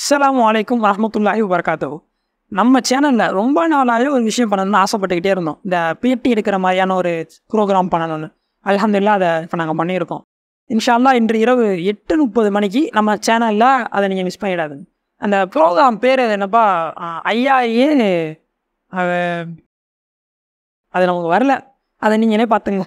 அஸ்லாம் வலைக்கும் வரமத்துல்லாஹி வரகாத்தோ நம்ம சேனலில் ரொம்ப நாளாகவே ஒரு விஷயம் பண்ணணும்னு ஆசைப்பட்டுக்கிட்டே இருந்தோம் இந்த பிஎட்டி எடுக்கிற மாதிரியான ஒரு ப்ரோக்ராம் பண்ணணும்னு அலமதுல்லா அதை இப்போ நாங்கள் பண்ணியிருக்கோம் இன்ஷால்லா இன்று இரவு எட்டு முப்பது மணிக்கு நம்ம சேனலில் அதை நீங்கள் மிஸ் பண்ணிடாது அந்த ப்ரோக்ராம் பேர் என்னப்பா ஐயாயே அது நமக்கு வரல அதை நீங்களே பார்த்துங்க